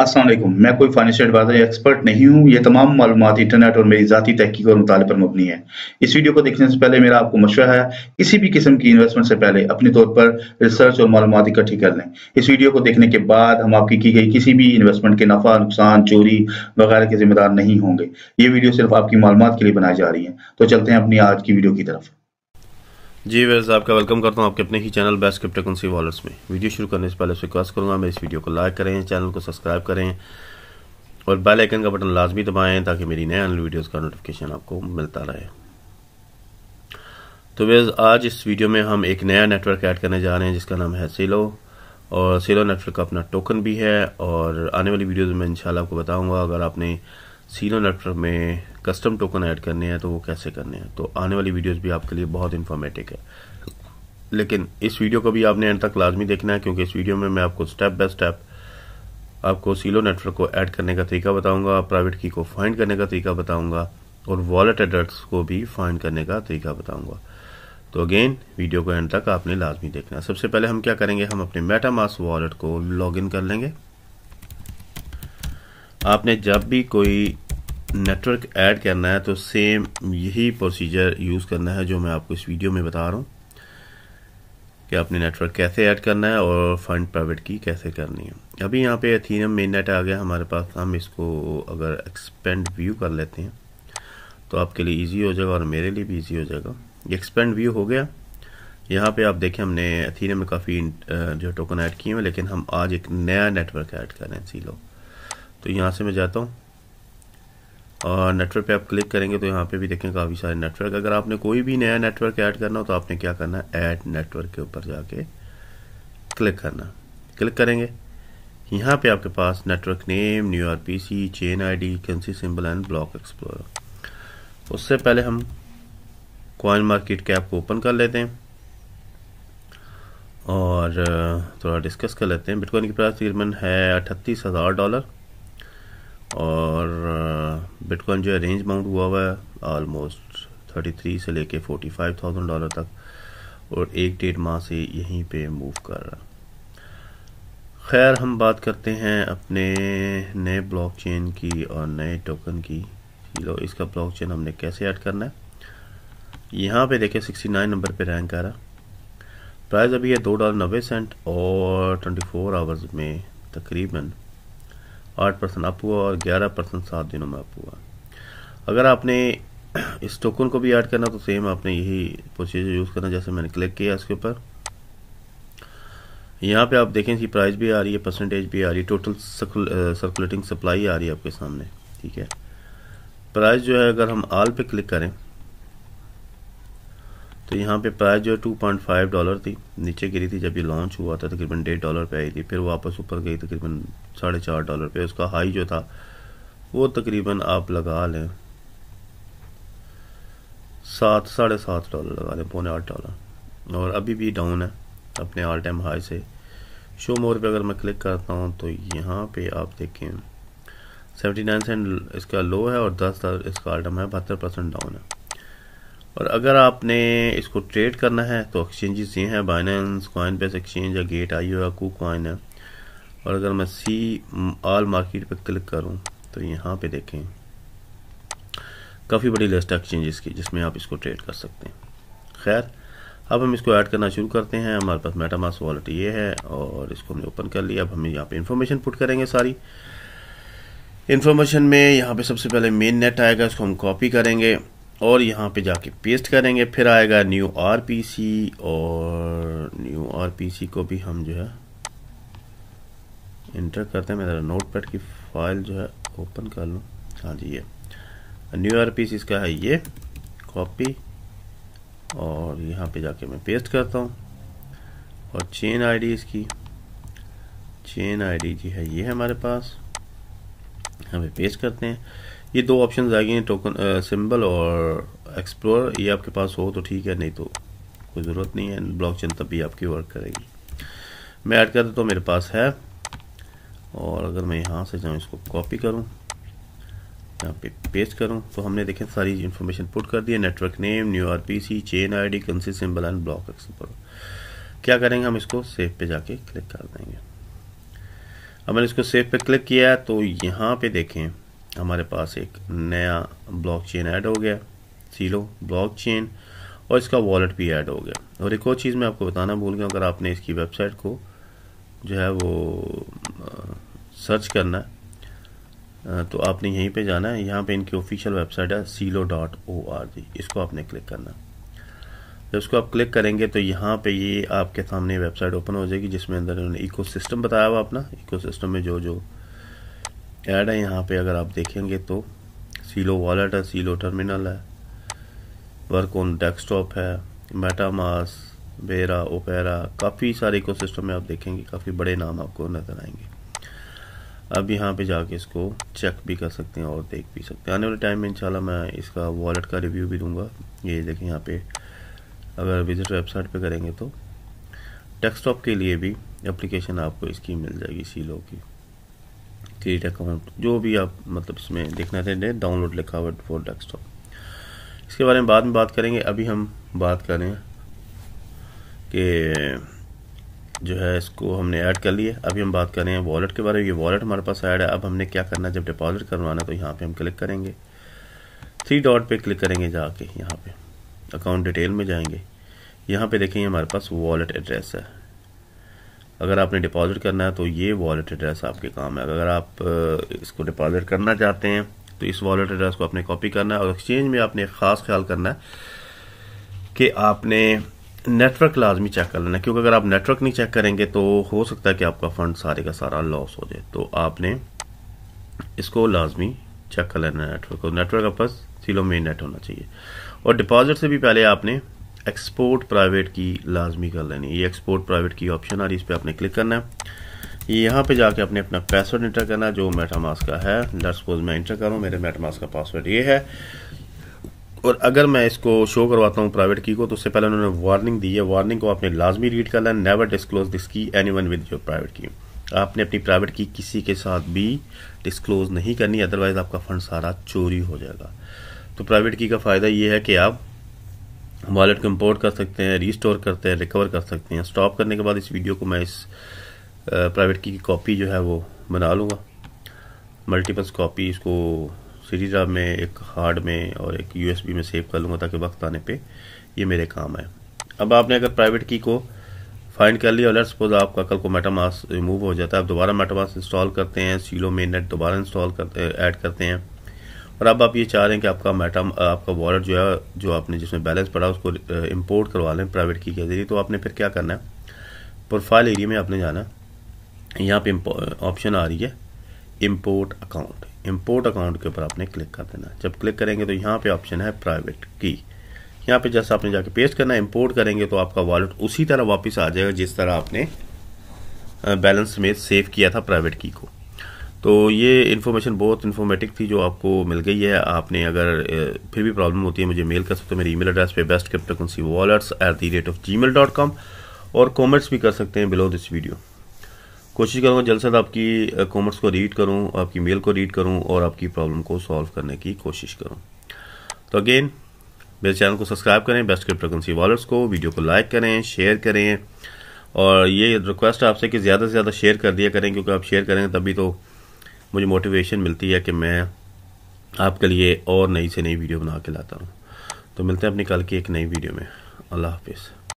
असलम मैं कोई financial adviser expert नहीं हूँ ये तमाम मालूम इंटरनेट और मेरी ज़ाती तहकीक और मुताले पर मबनी है इस वीडियो को देखने से पहले मेरा आपको मशवरा है किसी भी किस्म की इन्वेस्टमेंट से पहले अपने तौर पर रिसर्च और मालूम इकट्ठी कर लें इस वीडियो को देखने के बाद हम आपकी की गई किसी भी इन्वेस्टमेंट के नफा नुकसान चोरी वगैरह के जिम्मेदार नहीं होंगे ये वीडियो सिर्फ आपकी मालूम के लिए बनाई जा रही है तो चलते हैं अपनी आज की वीडियो की तरफ जी वैसे आपका वेलकम करता हूँ आपके अपने ही चैनल बेस्ट क्रिप्टोकरेंसी वॉलेट्स में वीडियो शुरू करने से पहले रिक्वेस्ट करूँगा मैं इस वीडियो को लाइक करें चैनल को सब्सक्राइब करें और बेल आइकन का बटन लाजमी दबाएं ताकि मेरी नए आने वीडियोस का नोटिफिकेशन आपको मिलता रहे तो वैस आज इस वीडियो में हम एक नया नेटवर्क ऐड करने जा रहे हैं जिसका नाम है सेलो और सेलो नेटवर्क का अपना टोकन भी है और आने वाली वीडियोज़ में इनशाला आपको बताऊँगा अगर आपने सीलो नेटवर्क में कस्टम टोकन ऐड करने हैं तो वो कैसे करने हैं तो आने वाली वीडियोस भी आपके लिए बहुत इन्फॉर्मेटिव है लेकिन इस वीडियो को भी आपने एंड तक लाजमी देखना है क्योंकि इस वीडियो में मैं आपको स्टेप बाय स्टेप आपको सीलो नेटवर्क को ऐड करने का तरीका बताऊंगा प्राइवेट की को फाइंड करने का तरीका बताऊंगा और वॉलेट एड्रेस को भी फाइंड करने का तरीका बताऊंगा तो अगेन वीडियो को एंड तक आपने लाजमी देखना है सबसे पहले हम क्या करेंगे हम अपने मेटामास वॉलेट को इन कर लेंगे आपने जब भी कोई नेटवर्क ऐड करना है तो सेम यही प्रोसीजर यूज़ करना है जो मैं आपको इस वीडियो में बता रहा हूँ कि आपने नेटवर्क कैसे ऐड करना है और फंड प्राइवेट की कैसे करनी है अभी यहाँ पे अथीनियम मेन नेट आ गया हमारे पास हम इसको अगर एक्सपेंड व्यू कर लेते हैं तो आपके लिए इजी हो जाएगा और मेरे लिए भी इजी हो जाएगा ये एक्सपेंड व्यू हो गया यहाँ पे आप देखें हमने अथीनियम में काफ़ी जो टोकन ऐड किए हैं लेकिन हम आज एक नया नेटवर्क ऐड कर रहे हैं सीलो तो यहाँ से मैं जाता हूँ और नेटवर्क पे आप क्लिक करेंगे तो यहाँ पे भी देखें काफ़ी सारे नेटवर्क अगर आपने कोई भी नया नेटवर्क ऐड करना हो तो आपने क्या करना है ऐड नेटवर्क के ऊपर जाके क्लिक करना क्लिक करेंगे यहाँ पे आपके पास network name new R P C chain I D currency symbol and block explore उससे पहले हम कॉइन मार्केट कैप को ओपन कर लेते हैं और थोड़ा डिस्कस कर लेते हैं बिटकॉइन की प्राइस तकरीबन है अट्ठतीस हज़ार डॉलर और बिटकॉइन uh, जो है रेंज बाउंड हुआ हुआ है ऑलमोस्ट 33 से लेके 45,000 डॉलर तक और एक डेढ़ माह से यहीं पे मूव कर रहा खैर हम बात करते हैं अपने नए ब्लॉकचेन की और नए टोकन की लो इसका ब्लॉकचेन हमने कैसे ऐड करना है यहाँ पे सिक्सटी 69 नंबर पे रैंक आ रहा प्राइस अभी है दो डॉलर नब्बे सेंट और 24 आवर्स में तकरीबन आठ परसेंट अप हुआ और ग्यारह परसेंट सात दिनों में अप हुआ अगर आपने इस टोकन को भी ऐड करना तो सेम आपने यही प्रोसीजर यूज़ करना जैसे मैंने क्लिक किया इसके ऊपर यहाँ पे आप देखें इसकी प्राइस भी आ रही है परसेंटेज भी आ रही है टोटल सर्कुलेटिंग सप्लाई आ रही है आपके सामने ठीक है प्राइस जो है अगर हम आल पे क्लिक करें तो यहाँ पे प्राइस जो है टू पॉइंट फाइव डॉलर थी नीचे गिरी थी जब ये लॉन्च हुआ था तकरीबन डेढ़ डॉलर पे आई थी फिर वापस ऊपर गई तकरीबन साढ़े चार डॉलर पे उसका हाई जो था वो तकरीबन आप लगा लें सात साढ़े सात डॉलर लगा लें पौने आठ डॉलर और अभी भी डाउन है अपने ऑल टाइम हाई से शो मोर पे अगर मैं क्लिक करता हूँ तो यहाँ पे आप देखें सेवेंटी नाइन सेंट इसका लो है और दस इसका ऑल टाइम है बहत्तर परसेंट डाउन है और अगर आपने इसको ट्रेड करना है तो एक्सचेंजेस ये हैं बाइनेंस कॉइन बेस एक्सचेंज या गेट आई या कू कॉइन है और अगर मैं सी ऑल मार्केट पर क्लिक करूं तो यहाँ पे देखें काफ़ी बड़ी लिस्ट है एक्सचेंजेस की जिसमें आप इसको ट्रेड कर सकते हैं खैर अब हम इसको ऐड करना शुरू करते हैं हमारे पास मेटामास वॉलेट ये है और इसको हमने ओपन कर लिया अब हम यहाँ पे इन्फॉर्मेशन पुट करेंगे सारी इन्फॉर्मेशन में यहाँ पे सबसे पहले मेन नेट आएगा इसको हम कॉपी करेंगे और यहाँ पे जाके पेस्ट करेंगे फिर आएगा न्यू आर पी सी और न्यू आर पी सी को भी हम जो है इंटर करते हैं मैं नोट पैड की फाइल जो है ओपन कर लूँ हाँ जी ये न्यू आर पी सी इसका है ये कॉपी और यहाँ पे जाके मैं पेस्ट करता हूँ और चेन आईडी इसकी चेन आईडी जी है ये है हमारे पास हमें पेस्ट करते हैं ये दो ऑप्शन आ गए हैं टोकन सिंबल और एक्सप्लोर ये आपके पास हो तो ठीक है नहीं तो कोई ज़रूरत नहीं है ब्लॉक चेन तब भी आपकी वर्क करेगी मैं ऐड कर देता तो मेरे पास है और अगर मैं यहाँ से जाऊँ इसको कॉपी करूँ यहाँ पे पेस्ट करूँ तो हमने देखें सारी इन्फॉर्मेशन पुट कर दी है network name new R P C chain I D currency symbol and block explore क्या करेंगे हम इसको सेव पे जाके क्लिक कर देंगे अब मैंने इसको सेव पे क्लिक किया है तो यहाँ पे देखें हमारे पास एक नया ब्लॉकचेन ऐड हो गया सीलो ब्लॉकचेन और इसका वॉलेट भी ऐड हो गया और एक और चीज़ मैं आपको बताना भूल गया अगर आपने इसकी वेबसाइट को जो है वो सर्च करना है तो आपने यहीं पे जाना है यहाँ पे इनकी ऑफिशियल वेबसाइट है Celo dot O R G इसको आपने क्लिक करना जब इसको आप क्लिक करेंगे तो यहाँ पे ये आपके सामने वेबसाइट ओपन हो जाएगी जिसमें अंदर इन्होंने इकोसिस्टम बताया हुआ अपना इकोसिस्टम में जो जो ऐड है यहाँ पे अगर आप देखेंगे तो सीलो वॉलेट है सीलो टर्मिनल है वर्क ऑन डेस्कटॉप है मेटामास बेरा ओपेरा काफ़ी सारे सिस्टम में आप देखेंगे काफ़ी बड़े नाम आपको नजर आएंगे अब यहाँ पे जाके इसको चेक भी कर सकते हैं और देख भी सकते हैं आने वाले टाइम में इंशाल्लाह मैं इसका वॉलेट का रिव्यू भी दूंगा ये देखें यहाँ पे अगर विजिट वेबसाइट पे करेंगे तो डेस्कटॉप के लिए भी एप्लीकेशन आपको इसकी मिल जाएगी सीलो की क्रिएट अकाउंट जो भी आप मतलब इसमें देखना चाहते डाउनलोड लिखा हुआ फॉर डेस्कटॉप इसके बारे में बाद में बात करेंगे अभी हम बात करें कि जो है इसको हमने ऐड कर लिया अभी हम बात कर रहे हैं वॉलेट के बारे में ये वॉलेट हमारे पास ऐड है अब हमने क्या करना है जब डिपॉजिट करवाना तो यहाँ पे हम क्लिक करेंगे थ्री डॉट पे क्लिक करेंगे जाके यहाँ पे अकाउंट डिटेल में जाएंगे यहाँ पे देखेंगे हमारे पास वॉलेट एड्रेस है अगर आपने डिपॉजिट करना है तो ये वॉलेट एड्रेस आपके काम है अगर आप इसको डिपॉजिट करना चाहते हैं तो इस वॉलेट एड्रेस को आपने कॉपी करना है और एक्सचेंज में आपने ख़ास ख्याल करना है कि आपने नेटवर्क लाजमी चेक कर लेना क्योंकि अगर आप नेटवर्क नहीं चेक करेंगे तो हो सकता है कि आपका फ़ंड सारे का सारा लॉस हो जाए तो आपने इसको लाजमी चेक कर लेना नेटवर्क को नेटवर्क आपका सिलो मेन नेट होना चाहिए और डिपॉजिट से भी पहले आपने एक्सपोर्ट प्राइवेट की लाजमी कर लेनी ये एक्सपोर्ट प्राइवेट की ऑप्शन आ रही है इस पर आपने क्लिक करना है यहाँ पे जाके अपने अपना पासवर्ड इंटर करना है जो मेटामास का है लेट सपोज मैं इंटर करूँ मेरे मेटामास का पासवर्ड ये है और अगर मैं इसको शो करवाता हूँ प्राइवेट की को तो उससे पहले उन्होंने वार्निंग दी है वार्निंग को आपने लाजमी रीड कर है never disclose this key anyone with your private key आपने अपनी प्राइवेट की किसी के साथ भी डिस्क्लोज नहीं करनी अदरवाइज आपका फंड सारा चोरी हो जाएगा तो प्राइवेट की का फ़ायदा ये है कि आप वॉलेट को इम्पोर्ट कर सकते हैं रीस्टोर करते हैं रिकवर कर सकते हैं स्टॉप करने के बाद इस वीडियो को मैं इस प्राइवेट की कॉपी जो है वो बना लूँगा मल्टीपल्स कॉपी इसको सीरीज ड्राइव में एक हार्ड में और एक यूएसबी में सेव कर लूँगा ताकि वक्त आने पे ये मेरे काम आए अब आपने अगर प्राइवेट की को फाइंड कर लिया लेट सपोज आपका कल को मेटामास रिमूव हो जाता है आप दोबारा मेटामास इंस्टॉल करते हैं सीलो में नेट दोबारा इंस्टॉल करते ऐड करते हैं और अब आप ये चाह रहे हैं कि आपका मेटा आपका वॉलेट जो है जो आपने जिसमें बैलेंस पड़ा उसको इम्पोर्ट करवा लें प्राइवेट की के जरिए तो आपने फिर क्या करना है प्रोफाइल एरिया में आपने जाना यहाँ पे ऑप्शन आ रही है इम्पोर्ट अकाउंट इम्पोर्ट अकाउंट के ऊपर आपने क्लिक कर देना जब क्लिक करेंगे तो यहाँ पे ऑप्शन है प्राइवेट की यहाँ पे जैसा आपने जाके पेस्ट करना है इम्पोर्ट करेंगे तो आपका वॉलेट उसी तरह वापस आ जाएगा जिस तरह आपने बैलेंस में सेव किया था प्राइवेट की को तो ये इन्फॉर्मेशन बहुत इन्फॉर्मेटिव थी जो आपको मिल गई है आपने अगर फिर भी प्रॉब्लम होती है मुझे मेल कर सकते हो मेरे ईमेल एड्रेस पे best cryptocurrency wallets at the rate of G mail dot com और कॉमेंट्स भी कर सकते हैं बिलो दिस वीडियो कोशिश करूँगा जल्द से जल्द आपकी कॉमेंट्स को रीड करूँ आपकी मेल को रीड करूँ और आपकी प्रॉब्लम को सॉल्व करने की कोशिश करूँ तो अगेन मेरे चैनल को सब्सक्राइब करें बेस्ट करेंसी वॉलेट्स को वीडियो को लाइक करें शेयर करें और ये रिक्वेस्ट आपसे कि ज़्यादा से ज़्यादा शेयर कर दिया करें क्योंकि आप शेयर करेंगे तभी तो मुझे मोटिवेशन मिलती है कि मैं आपके लिए और नई से नई वीडियो बना के लाता हूँ तो मिलते हैं अपनी कल की एक नई वीडियो में अल्लाह हाफिज़